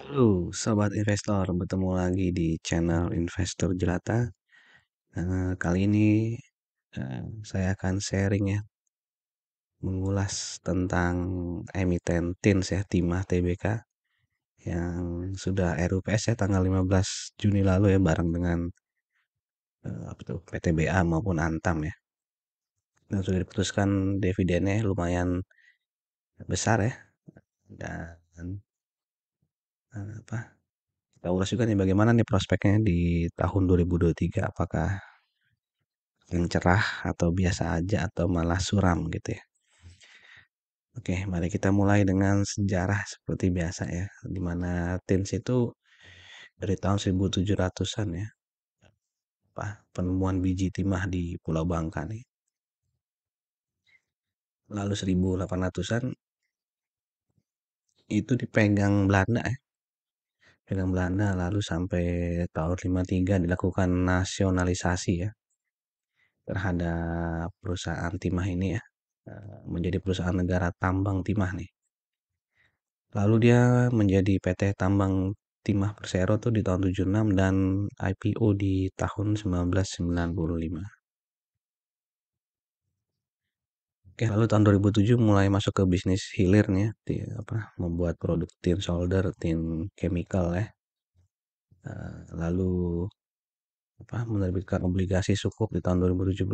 Halo, sobat investor, bertemu lagi di channel Investor Jelata. Nah, kali ini eh, saya akan sharing ya, mengulas tentang emiten TINS ya, Timah TBK yang sudah RUPS ya tanggal 15 Juni lalu ya bareng dengan eh, apa tuh, PTBA maupun Antam ya. Dan sudah diputuskan dividennya ya, lumayan besar ya. Dan apa, kita ulas juga nih bagaimana nih prospeknya di tahun 2023 apakah yang cerah atau biasa aja atau malah suram gitu ya. Oke, mari kita mulai dengan sejarah seperti biasa ya, dimana mana itu dari tahun 1700-an ya, apa, penemuan biji timah di Pulau Bangka nih. Lalu 1800-an itu dipegang Belanda ya. Film Belanda lalu sampai tahun 53 dilakukan nasionalisasi ya terhadap perusahaan timah ini ya eh, menjadi perusahaan negara tambang timah nih. Lalu dia menjadi PT Tambang Timah Persero tuh di tahun 76 dan IPO di tahun 1995. Oke, lalu tahun 2007 mulai masuk ke bisnis hilir nih di, ya, apa, membuat hmm. produk tin solder, tin chemical ya. Eh, lalu apa, menerbitkan obligasi sukuk di tahun 2017.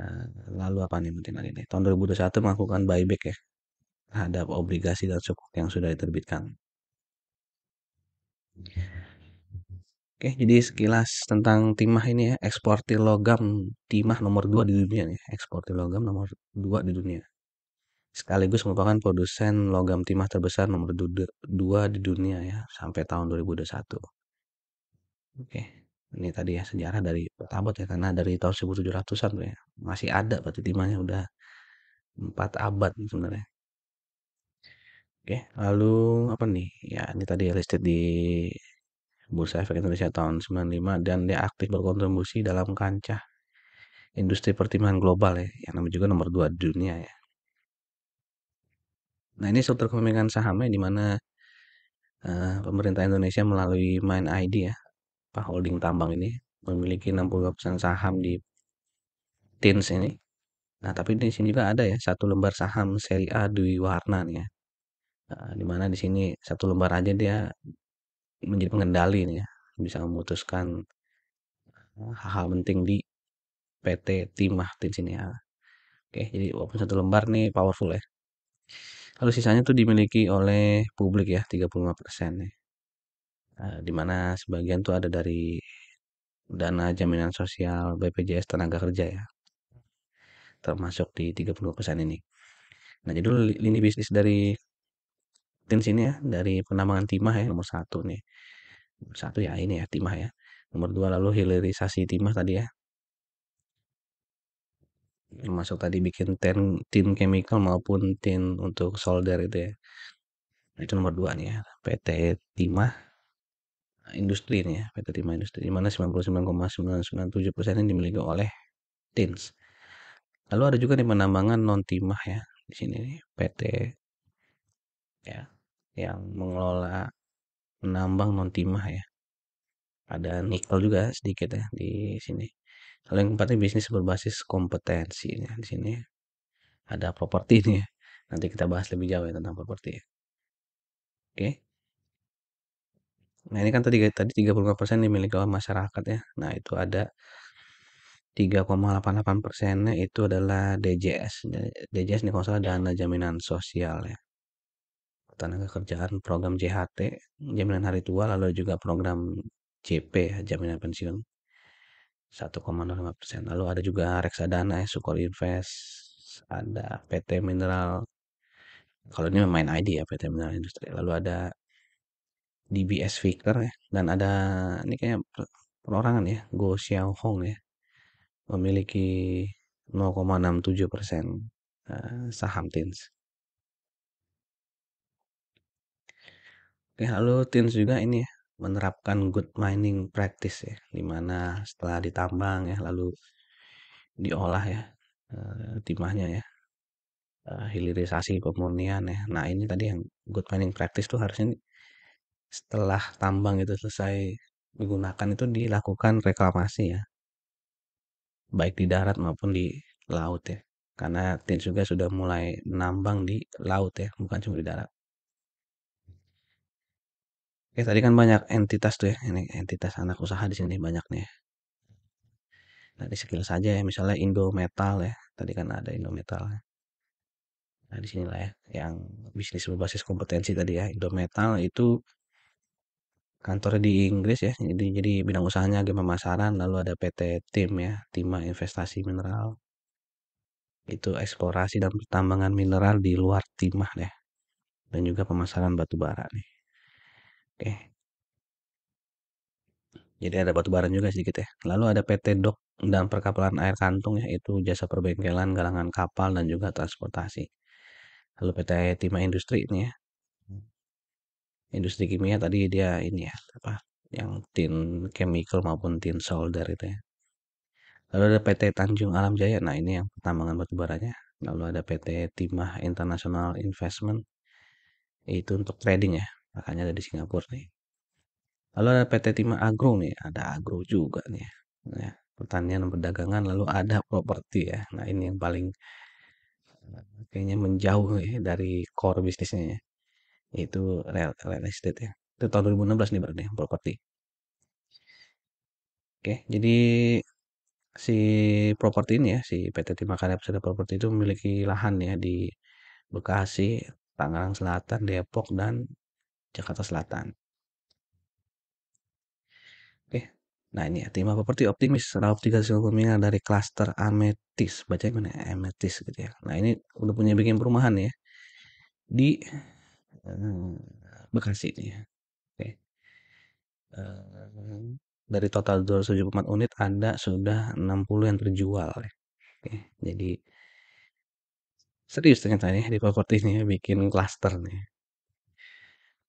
Eh, lalu apa nih mungkin lagi nih? Tahun 2021 melakukan buyback ya terhadap obligasi dan sukuk yang sudah diterbitkan. Oke, jadi sekilas tentang timah ini ya, eksportir logam timah nomor 2 di dunia nih eksportir logam nomor 2 di dunia. Sekaligus merupakan produsen logam timah terbesar nomor 2 di dunia ya sampai tahun 2021. Oke, ini tadi ya sejarah dari Petabot ya karena dari tahun 1700-an tuh ya. Masih ada berarti timahnya udah 4 abad sebenarnya. Oke, lalu apa nih? Ya, ini tadi ya, listed di Bursa Efek Indonesia tahun 95 dan dia aktif berkontribusi dalam kancah industri pertimbangan global ya, yang namanya juga nomor dua dunia ya. Nah ini struktur kepemilikan sahamnya di mana uh, pemerintah Indonesia melalui Main ID ya, Pak Holding Tambang ini memiliki 62% saham di TINS ini. Nah tapi di sini juga ada ya satu lembar saham seri A Dwi Warna nih ya. Uh, nah, dimana di sini satu lembar aja dia menjadi pengendali nih ya bisa memutuskan eh, hal-hal penting di PT Timah tim sini ya oke jadi walaupun satu lembar nih powerful ya lalu sisanya tuh dimiliki oleh publik ya 35 persen ya. Eh, dimana sebagian tuh ada dari dana jaminan sosial BPJS tenaga kerja ya termasuk di 30% persen ini. Nah, jadi lini bisnis dari ikutin sini ya dari penambangan timah ya nomor satu nih nomor satu ya ini ya timah ya nomor dua lalu hilirisasi timah tadi ya termasuk tadi bikin tin tin chemical maupun tin untuk solder itu ya nah, itu nomor dua nih ya PT Timah industri nih ya PT Timah industri di mana 99,997 persen ini dimiliki oleh tins lalu ada juga di penambangan non timah ya di sini nih PT ya yang mengelola menambang non timah ya ada nikel juga sedikit ya di sini lalu yang keempatnya bisnis berbasis kompetensi ya, di sini ada properti nih ya. nanti kita bahas lebih jauh ya tentang properti ya oke Nah ini kan tadi tadi 35% dimiliki oleh masyarakat ya. Nah itu ada 3,88 persennya itu adalah DJS. DJS ini kalau salah dana jaminan sosial ya tenaga kerjaan program JHT, jaminan hari tua, lalu juga program JP, ya, jaminan pensiun 1,05 persen. Lalu ada juga reksadana, ya, Sukor Invest, ada PT Mineral. Kalau ini main ID ya PT Mineral Industri. Lalu ada DBS Vicker ya, dan ada ini kayak perorangan ya, Go Xiao Hong ya, memiliki 0,67 persen eh, saham TINS. Oke, halo Tins juga ini ya, menerapkan good mining practice ya, dimana setelah ditambang ya, lalu diolah ya, eh, timahnya ya, eh, hilirisasi pemurnian ya. Nah ini tadi yang good mining practice tuh harusnya setelah tambang itu selesai digunakan itu dilakukan reklamasi ya, baik di darat maupun di laut ya, karena Tins juga sudah mulai menambang di laut ya, bukan cuma di darat. Oke, eh, tadi kan banyak entitas tuh ya. Ini entitas anak usaha di sini banyak nih. Ya. Nah, di sekilas saja ya, misalnya Indo Metal ya. Tadi kan ada Indo Metal. Ya. Nah, di sinilah ya yang bisnis berbasis kompetensi tadi ya. Indo Metal itu kantornya di Inggris ya. Jadi jadi bidang usahanya game pemasaran, lalu ada PT Tim ya, Timah Investasi Mineral. Itu eksplorasi dan pertambangan mineral di luar timah deh. Dan juga pemasaran batu bara nih. Oke. Jadi ada batu bara juga sedikit ya. Lalu ada PT Dok dan Perkapalan Air Kantung ya, itu jasa perbengkelan, galangan kapal dan juga transportasi. Lalu PT Timah Industri ini ya. Industri kimia tadi dia ini ya, apa? Yang tin chemical maupun tin solder itu ya. Lalu ada PT Tanjung Alam Jaya. Nah, ini yang pertambangan batu baranya. Lalu ada PT Timah International Investment. Itu untuk trading ya makanya ada di Singapura nih lalu ada PT Timah Agro nih ada agro juga nih ya pertanian dan perdagangan lalu ada properti ya nah ini yang paling eh, kayaknya menjauh ya dari core bisnisnya ya. itu real, real estate ya itu tahun 2016 nih berarti properti oke jadi si properti ini ya si PT Timah Karya Pesada Properti itu memiliki lahan ya di Bekasi Tangerang Selatan Depok dan Jakarta Selatan. Oke, nah ini ya, tema properti optimis adalah aplikasi pemimpinan dari klaster Ametis. Baca gimana? Ya? Ametis gitu ya. Nah ini udah punya bikin perumahan ya di eh, Bekasi ini ya. Oke. Eh, dari total 274 unit ada sudah 60 yang terjual ya. Oke, jadi serius ternyata nih ya di properti ini ya, bikin klaster nih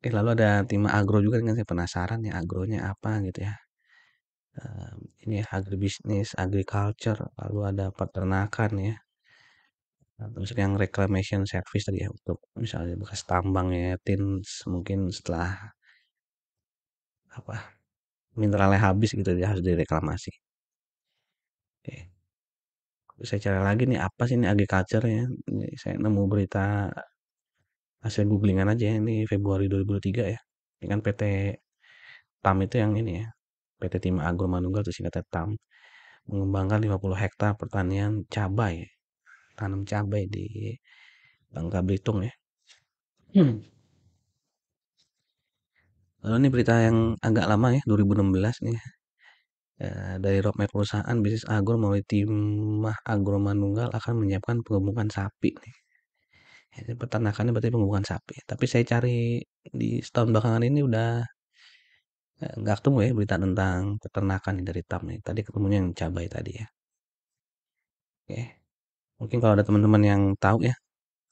Oke, eh, lalu ada timah agro juga kan saya penasaran ya agronya apa gitu ya. ini agribisnis, agriculture, lalu ada peternakan ya. Nah, terus yang reclamation service tadi ya untuk misalnya bekas tambang ya, tins mungkin setelah apa mineralnya habis gitu dia harus direklamasi. Oke. saya cari lagi nih apa sih ini agriculture ya. Ini saya nemu berita hasil googlingan aja ini Februari 2023 ya ini kan PT TAM itu yang ini ya PT Timah Agro Manunggal itu singkatnya TAM mengembangkan 50 hektar pertanian cabai tanam cabai di Bangka Belitung ya hmm. lalu ini berita yang agak lama ya 2016 nih ya, dari roadmap perusahaan bisnis agro melalui timah agro manunggal akan menyiapkan pengemukan sapi nih ini ya, peternakannya berarti penggubungan sapi. Tapi saya cari di setahun belakangan ini udah nggak ketemu ya berita tentang peternakan dari TAM nih. Tadi ketemunya yang cabai tadi ya. Oke. Mungkin kalau ada teman-teman yang tahu ya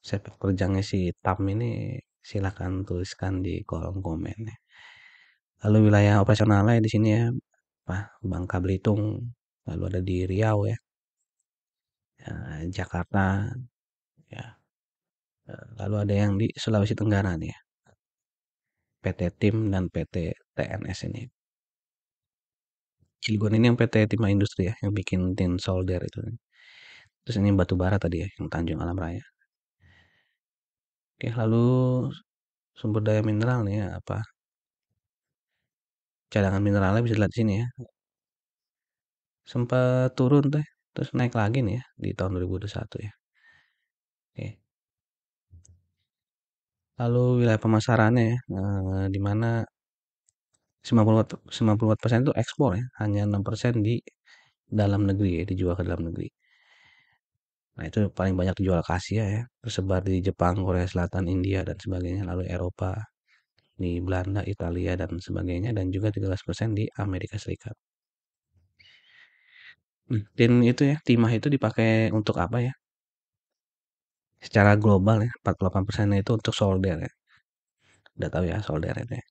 sepak terjangnya si TAM ini silahkan tuliskan di kolom komen ya. Lalu wilayah operasionalnya di sini ya apa Bangka Belitung, lalu ada di Riau ya. ya Jakarta ya Nah, lalu ada yang di Sulawesi Tenggara nih ya. PT Tim dan PT TNS ini. Cilegon ini yang PT Timah Industri ya, yang bikin tin solder itu. Terus ini batu bara tadi ya, yang Tanjung Alam Raya. Oke, lalu sumber daya mineral nih ya, apa? Cadangan mineralnya bisa dilihat di sini ya. Sempat turun teh, terus naik lagi nih ya di tahun 2021 ya. Lalu wilayah pemasarannya ya, eh, di mana 90 94% itu ekspor ya, hanya 6% di dalam negeri ya, dijual ke dalam negeri. Nah itu paling banyak dijual ke Asia ya, tersebar di Jepang, Korea Selatan, India dan sebagainya, lalu Eropa, di Belanda, Italia dan sebagainya dan juga 13% di Amerika Serikat. dan hmm, itu ya timah itu dipakai untuk apa ya? secara global ya 48 persen itu untuk solder ya udah tahu ya solder itu ya.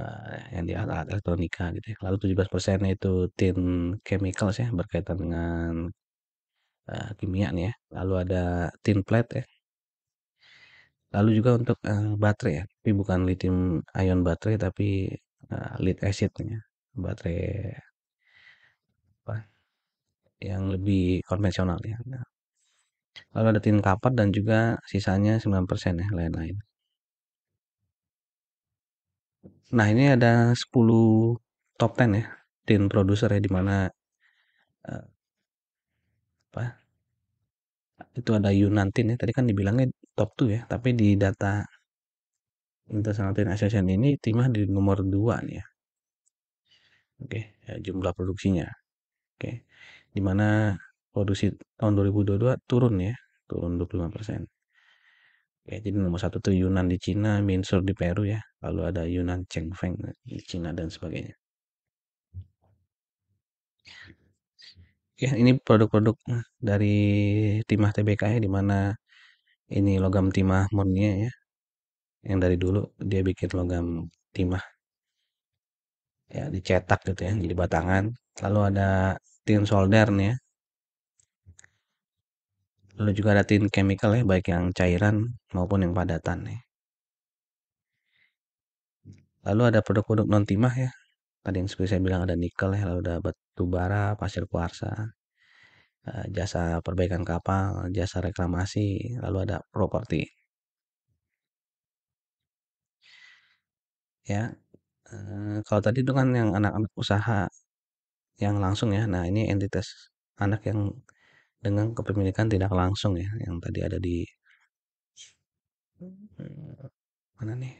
Uh, yang di alat elektronika gitu ya. lalu 17 persen itu tin chemicals ya berkaitan dengan uh, kimia nih ya lalu ada tin plate ya lalu juga untuk uh, baterai ya tapi bukan lithium ion baterai tapi uh, lead acid ya baterai yang lebih konvensional ya Lalu ada tin kapat dan juga sisanya 9% ya, lain-lain. Nah, ini ada 10 top 10 ya, tin produser ya, dimana uh, eh, apa itu ada Yunantin ya, tadi kan dibilangnya top 2 ya, tapi di data internasional Tin Association ini timah di nomor 2 nih ya. Oke, okay, ya, jumlah produksinya. Oke, okay. dimana produksi tahun 2022 turun ya, turun 25 persen. Ya, jadi nomor satu tuh Yunan di Cina, Minsur di Peru ya, lalu ada Yunan Chengfeng di Cina dan sebagainya. Ya, ini produk-produk hmm, dari timah TBK ya, dimana ini logam timah murni ya. Yang dari dulu dia bikin logam timah ya dicetak gitu ya jadi batangan lalu ada tin solder nih ya lalu juga ada tin chemical ya baik yang cairan maupun yang padatan ya. Lalu ada produk-produk non timah ya. Tadi yang seperti saya bilang ada nikel ya, lalu ada batu bara, pasir kuarsa, eh, jasa perbaikan kapal, jasa reklamasi, lalu ada properti. Ya. Eh, kalau tadi itu kan yang anak-anak usaha yang langsung ya. Nah, ini entitas anak yang dengan kepemilikan tidak langsung ya yang tadi ada di hmm. mana nih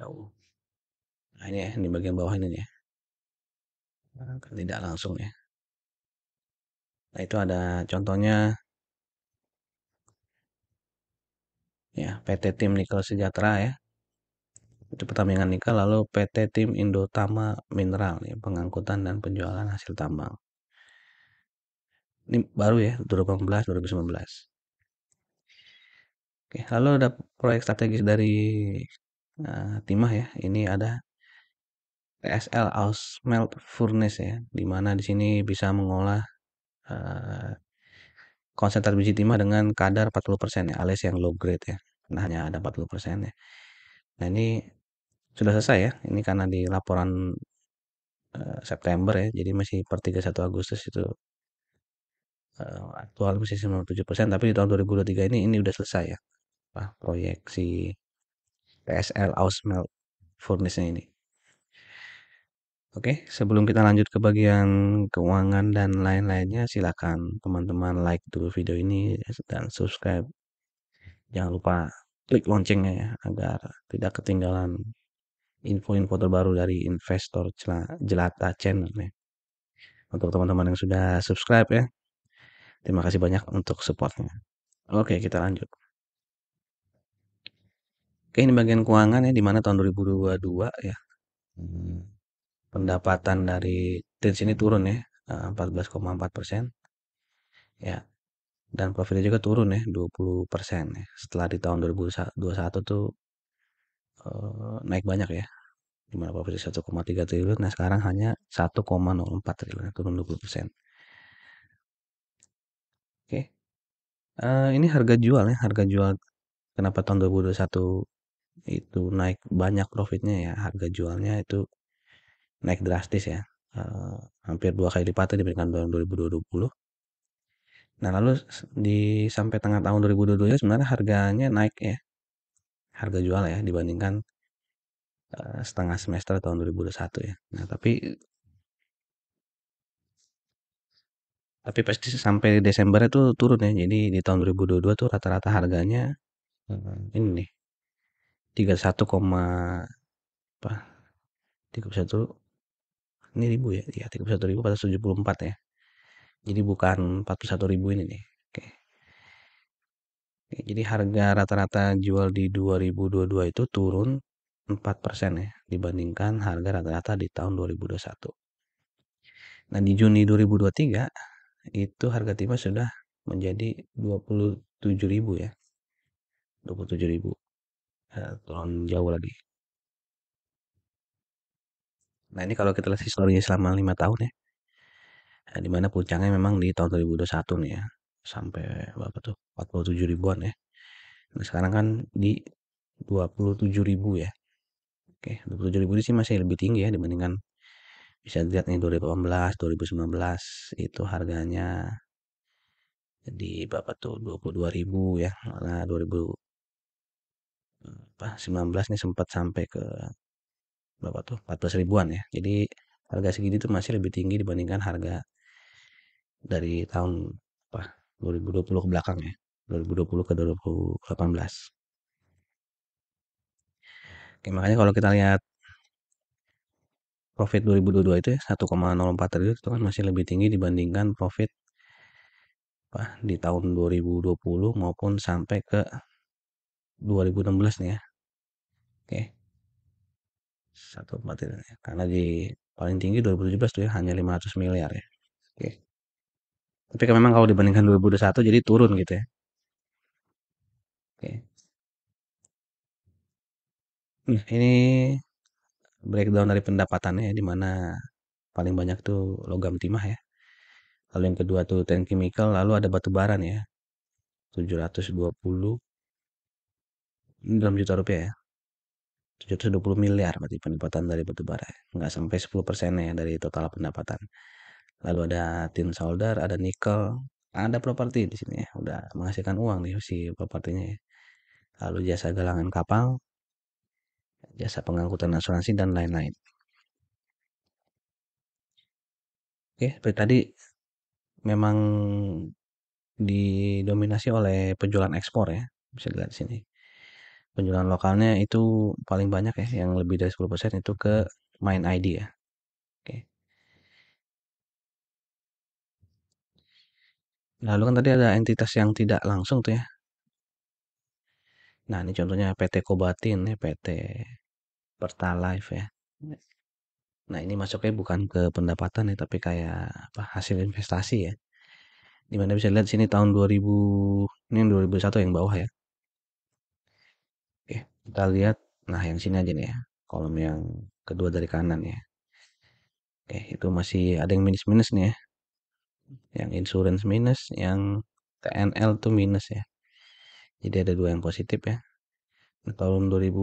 jauh nah ini ya di bagian bawah ini ya nah, tidak langsung ya nah itu ada contohnya ya PT Tim Nikel Sejahtera ya itu Pertambangan Nikel lalu PT Tim Indotama Mineral ya, pengangkutan dan penjualan hasil tambang ini baru ya 2018 2019 oke lalu ada proyek strategis dari uh, timah ya ini ada TSL Ausmelt Furnace ya dimana di sini bisa mengolah uh, eh, konsentrat biji timah dengan kadar 40% ya alias yang low grade ya nah hanya ada 40% ya nah ini sudah selesai ya ini karena di laporan eh, September ya jadi masih per 31 Agustus itu uh, aktual masih 97% tapi di tahun 2023 ini ini udah selesai ya apa proyeksi PSL Ausmel furnace ini Oke, sebelum kita lanjut ke bagian keuangan dan lain-lainnya, silakan teman-teman like dulu video ini dan subscribe. Jangan lupa klik loncengnya ya, agar tidak ketinggalan info-info terbaru dari investor jelata channel ya. Untuk teman-teman yang sudah subscribe ya, Terima kasih banyak untuk supportnya. Oke, kita lanjut. Oke, ini bagian keuangan ya, di tahun 2022 ya. Hmm. Pendapatan dari Tins ini turun ya, 14,4 eh, persen. Ya, dan profitnya juga turun ya 20% ya. Setelah di tahun 2021 tuh eh, naik banyak ya. Dimana profitnya 1,3 triliun, nah sekarang hanya 1,04 triliun, turun 20%. persen. Eh, ini harga jual ya, harga jual kenapa tahun 2021 itu naik banyak profitnya ya, harga jualnya itu naik drastis ya, Uh, hampir dua kali lipat ya dibandingkan tahun 2020. Nah lalu di sampai tengah tahun 2022 sebenarnya harganya naik ya, harga jual ya dibandingkan, uh, setengah semester tahun 2021 ya. Nah tapi Tapi pasti sampai Desember itu turun ya. Jadi di tahun 2022 tuh rata-rata harganya hmm. ini nih, 31 apa, 31 ini ribu ya? Iya, 31474 ya. Jadi bukan 41000 ini nih. Oke. Oke, jadi harga rata-rata jual di 2022 itu turun 4% ya dibandingkan harga rata-rata di tahun 2021. Nah, di Juni 2023 itu harga timah sudah menjadi 27.000 ya. 27.000. Eh, turun jauh lagi. Nah, ini kalau kita lihat historinya selama 5 tahun ya. Nah, mana puncaknya memang di tahun 2021 nih ya. Sampai berapa tuh? 47 ribuan ya. Nah, sekarang kan di 27.000 ya. Oke, 27.000 ini sih masih lebih tinggi ya dibandingkan bisa dilihat nih 2018 2019 itu harganya jadi berapa tuh 22.000 ya karena 2019 nih sempat sampai ke berapa tuh 14 ribuan ya jadi harga segini tuh masih lebih tinggi dibandingkan harga dari tahun apa 2020 ke belakang ya 2020 ke 2018 Oke, makanya kalau kita lihat profit 2022 itu ya 1,04 triliun itu kan masih lebih tinggi dibandingkan profit apa, di tahun 2020 maupun sampai ke 2016 nih ya. Oke. satu empat triliun ya, Karena di paling tinggi 2017 tuh ya hanya 500 miliar ya. Oke. Tapi kan memang kalau dibandingkan 2021 jadi turun gitu ya. Oke. Nah, ini breakdown dari pendapatannya ya, di mana paling banyak tuh logam timah ya. Lalu yang kedua tuh Ten Chemical, lalu ada batu bara nih ya. 720 ini dalam juta rupiah ya. 720 miliar berarti pendapatan dari batu bara. Nggak sampai 10 ya dari total pendapatan. Lalu ada tin solder, ada nikel, ada properti di sini ya. Udah menghasilkan uang nih si propertinya ya. Lalu jasa galangan kapal, jasa pengangkutan asuransi, dan lain-lain. Oke, seperti tadi memang didominasi oleh penjualan ekspor ya, bisa dilihat di sini. Penjualan lokalnya itu paling banyak ya, yang lebih dari 10% itu ke main ID ya. Oke. Lalu kan tadi ada entitas yang tidak langsung tuh ya, Nah, ini contohnya PT Kobatin ya, PT Pertalite ya? Iya. Nah ini masuknya bukan ke pendapatan ya, tapi kayak apa, hasil investasi ya. Dimana bisa lihat sini tahun 2000, ini yang 2001 yang bawah ya. Oke, kita lihat. Nah, yang sini aja nih ya. Kolom yang kedua dari kanan ya. Oke, itu masih ada yang minus-minus nih ya. Yang insurance minus, yang TNL tuh minus ya. Jadi ada dua yang positif ya. Nah, tahun 2000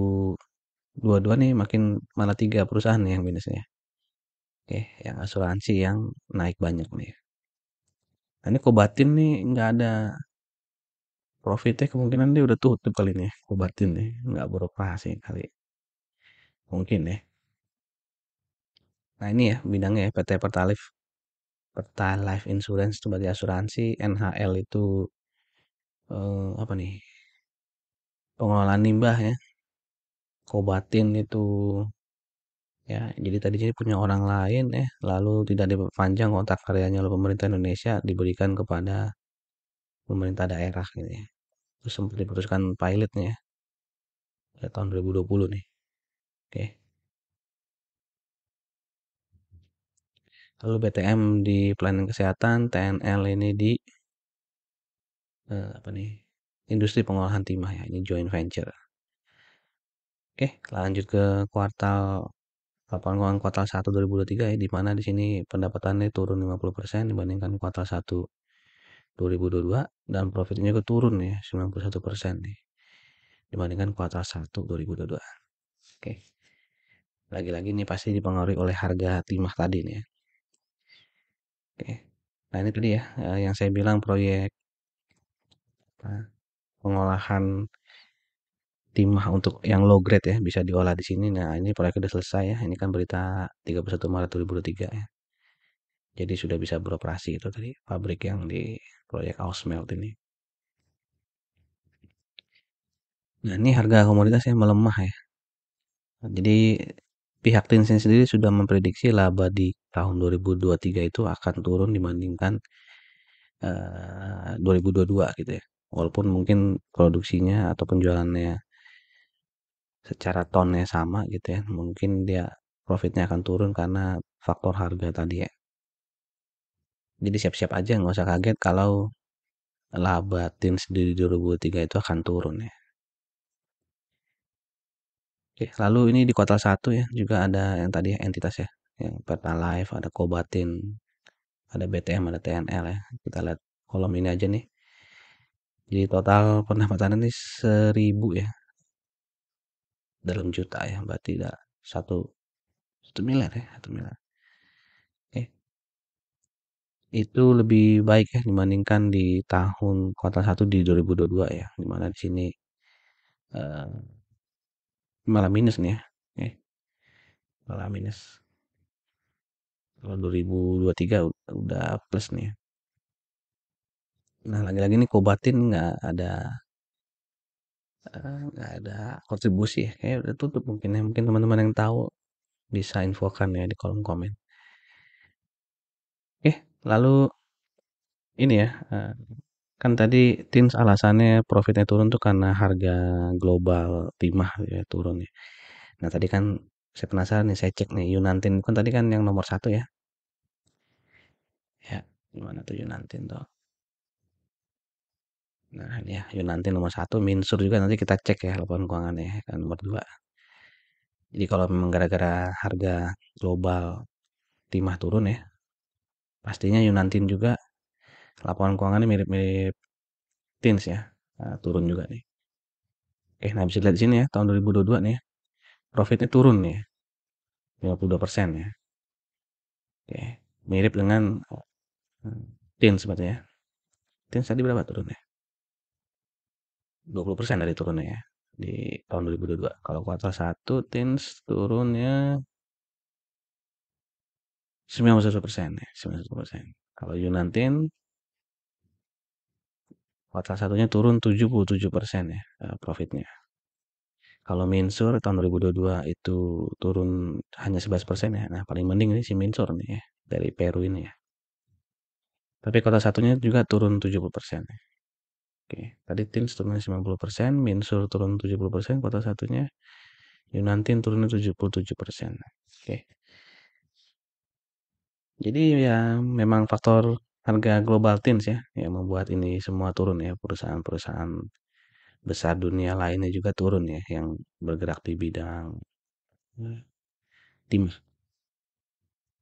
dua-dua nih makin malah tiga perusahaan nih yang minusnya oke yang asuransi yang naik banyak nih nah, ini kobatin nih nggak ada profitnya kemungkinan dia udah tutup kali ini ya, kobatin nih nggak beroperasi kali mungkin ya nah ini ya bidangnya ya, PT Pertalif Pertalife Insurance Insurance sebagai asuransi NHL itu eh, apa nih pengelolaan limbah ya Kobatin itu. Ya, jadi tadi jadi punya orang lain, eh, lalu tidak diperpanjang kontrak karyanya oleh pemerintah Indonesia diberikan kepada pemerintah daerah gitu ya. Terus sempat diputuskan pilotnya pada ya. tahun 2020 nih. Oke. Lalu BTM di planning kesehatan, TNL ini di eh, apa nih, industri pengolahan timah ya, ini joint venture. Oke, lanjut ke kuartal laporan keuangan kuartal 1 2023 ya, di mana di sini pendapatannya turun 50% dibandingkan kuartal 1 2022 dan profitnya juga turun ya 91% nih dibandingkan kuartal 1 2022. Oke. Lagi-lagi ini pasti dipengaruhi oleh harga timah tadi nih ya. Oke. Nah, ini tadi ya eh, yang saya bilang proyek apa, pengolahan timah untuk yang low grade ya bisa diolah di sini. Nah, ini proyek sudah selesai ya. Ini kan berita 31 Maret 2023 ya. Jadi sudah bisa beroperasi itu tadi pabrik yang di proyek Ausmelt ini. Nah, ini harga komoditas yang melemah ya. Jadi pihak Tencent sendiri sudah memprediksi laba di tahun 2023 itu akan turun dibandingkan eh, uh, 2022 gitu ya. Walaupun mungkin produksinya atau penjualannya secara tonnya sama gitu ya, mungkin dia profitnya akan turun karena faktor harga tadi ya. Jadi siap-siap aja nggak usah kaget kalau laba tim sendiri 2003 itu akan turun ya. Oke, lalu ini di kota satu ya juga ada yang tadi ya, entitas ya, yang Pertalife, ada Kobatin, ada BTM, ada TNL ya. Kita lihat kolom ini aja nih. Jadi total pendapatan ini seribu ya, dalam juta ya berarti tidak satu satu miliar ya satu miliar eh itu lebih baik ya dibandingkan di tahun kuartal satu di 2022 ya dimana di sini eh, malah minus nih ya eh malah minus kalau 2023 udah plus nih ya. nah lagi-lagi ini kobatin nggak ada nggak nggak ada kontribusi ya, kayak udah tutup mungkin ya, mungkin teman-teman yang tahu bisa infokan ya di kolom komen. Oke, lalu ini ya, uh, kan tadi tins alasannya profitnya turun tuh karena harga global timah ya turun ya. Nah tadi kan saya penasaran nih, saya cek nih Yunantin kan tadi kan yang nomor satu ya? Ya, gimana tuh Yunantin tuh? Nah, ya Yunanti nomor satu, Minsur juga nanti kita cek ya laporan keuangannya ya, kan nomor dua. Jadi kalau memang gara-gara harga global timah turun ya, pastinya Yunantin juga laporan keuangannya mirip-mirip Tins ya, nah, turun juga nih. Oke, nah bisa lihat di sini ya, tahun 2022 nih, profitnya turun nih, 52% ya. Oke, mirip dengan eh, Tins sebetulnya. Tins tadi berapa turun ya? 20% dari turunnya ya di tahun 2022. Kalau kuartal 1 tins turunnya 91 persen ya, 91 persen. Kalau Yunan Tin kuartal satunya turun 77 persen ya eh, profitnya. Kalau Minsur tahun 2022 itu turun hanya 11 persen ya. Nah paling mending ini si Minsur nih ya dari Peru ini ya. Tapi kota satunya juga turun 70 persen. Ya. Oke, tadi Tins turun 90%, Minsur turun 70%, kota satunya Yunantin turun 77%. Oke. Jadi ya memang faktor harga global Tins ya yang membuat ini semua turun ya perusahaan-perusahaan besar dunia lainnya juga turun ya yang bergerak di bidang eh, timah.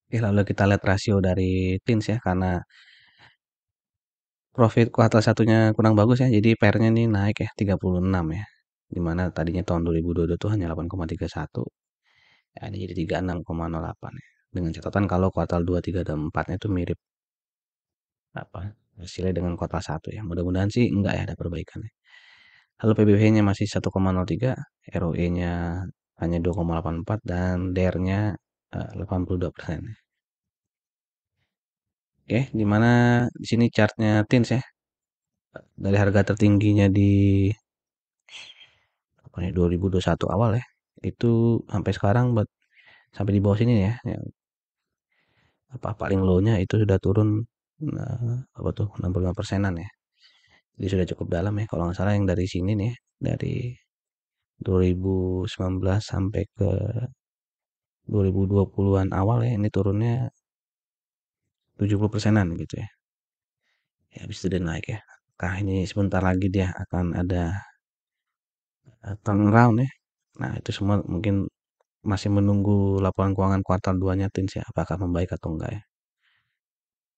Oke, lalu kita lihat rasio dari Tins ya karena Profit kuartal satunya kurang bagus ya, jadi pernya nya ini naik ya 36 ya. Dimana tadinya tahun 2022 itu hanya 8,31. Ya, ini jadi 36,08 ya. Dengan catatan kalau kuartal 2, 3, dan 4 itu mirip apa hasilnya dengan kuartal 1 ya. Mudah-mudahan sih enggak ya ada perbaikan ya. Lalu PBB-nya masih 1,03, ROE-nya hanya 2,84 dan DR nya 82 persen. Oke, di mana di sini chartnya Tins ya. Dari harga tertingginya di apa nih 2021 awal ya. Itu sampai sekarang buat sampai di bawah sini ya. ya. Apa paling low-nya itu sudah turun nah, apa tuh 65 persenan ya. Jadi sudah cukup dalam ya kalau nggak salah yang dari sini nih ya, dari 2019 sampai ke 2020-an awal ya ini turunnya tujuh 70 persenan gitu ya. Ya habis itu dia naik ya. Nah ini sebentar lagi dia akan ada eh, turnaround ya. Nah, itu semua mungkin masih menunggu laporan keuangan kuartal 2-nya Tins ya, apakah membaik atau enggak ya.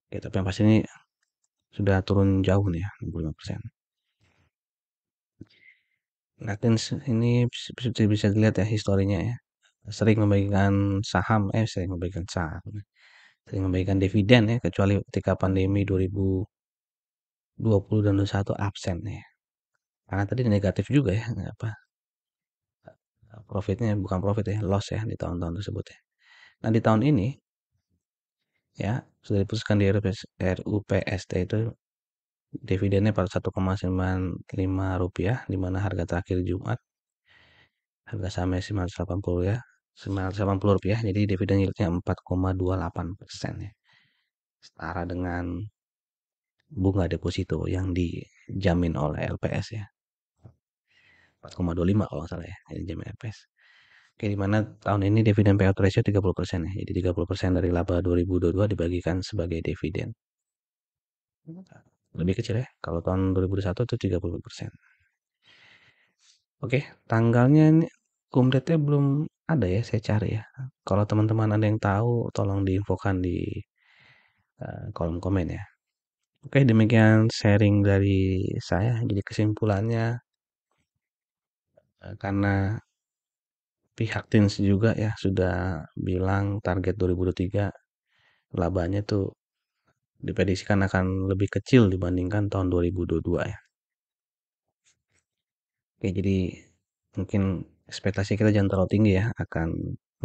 Oke, tapi yang pasti ini sudah turun jauh nih ya, persen. Nah, Tins ini bisa, bisa dilihat ya historinya ya. Sering membagikan saham, eh sering membagikan saham. Sering memberikan dividen ya, kecuali ketika pandemi 2020 dan 21 absen ya. Karena tadi negatif juga ya, nggak apa. Eh, profitnya bukan profit ya, loss ya di tahun-tahun tersebut ya. Nah di tahun ini ya sudah diputuskan di RUPST itu dividennya pada 1,95 rupiah di mana harga terakhir Jumat harga sahamnya 980 ya 980 rupiah jadi dividen yieldnya 4,28% ya. Setara dengan bunga deposito yang dijamin oleh LPS ya. 4,25 kalau nggak salah ya, jamin LPS. Oke, dimana tahun ini dividen payout ratio 30% ya. Jadi 30% dari laba 2022 dibagikan sebagai dividen. Lebih kecil ya. Kalau tahun 2021 itu 30%. Oke, tanggalnya ini kumdetnya belum ada ya? Saya cari ya. Kalau teman-teman ada yang tahu tolong diinfokan di eh, kolom komen ya. Oke demikian sharing dari saya, jadi kesimpulannya eh, karena pihak Tins juga ya sudah bilang target 2023 labanya tuh diprediksikan akan lebih kecil dibandingkan tahun 2022 ya. Oke jadi mungkin ekspektasi kita jangan terlalu tinggi ya akan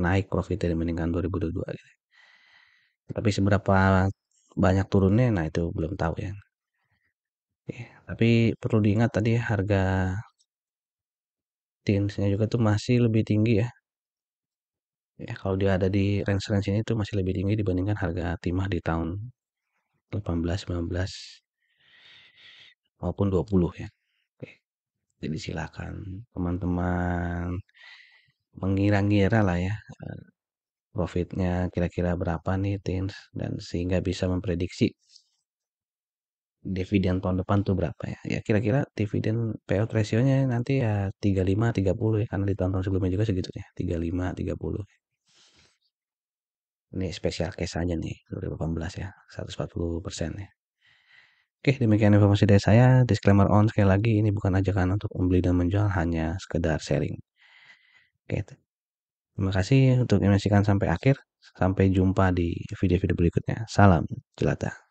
naik profit dibandingkan 2022 gitu. Tapi seberapa banyak turunnya nah itu belum tahu ya. Oke, iya, tapi perlu diingat tadi harga teamsnya juga tuh masih lebih tinggi ya. Ya, kalau dia ada di range-range ini tuh masih lebih tinggi dibandingkan harga timah di tahun 18, 19 maupun 20 ya. Jadi silakan teman-teman mengira-ngira lah ya eh, profitnya kira-kira berapa nih teens dan sehingga bisa memprediksi dividen tahun depan tuh berapa ya. Ya kira-kira dividen payout ratio-nya nanti ya 35, 30 ya karena di tahun-tahun sebelumnya juga segitu ya, 35, 30. Ini spesial case aja nih 2018 ya, 140% persen ya. Oke, demikian informasi dari saya. Disclaimer on sekali lagi ini bukan ajakan untuk membeli dan menjual, hanya sekedar sharing. Oke. Terima kasih untuk menyaksikan sampai akhir. Sampai jumpa di video-video berikutnya. Salam jelata.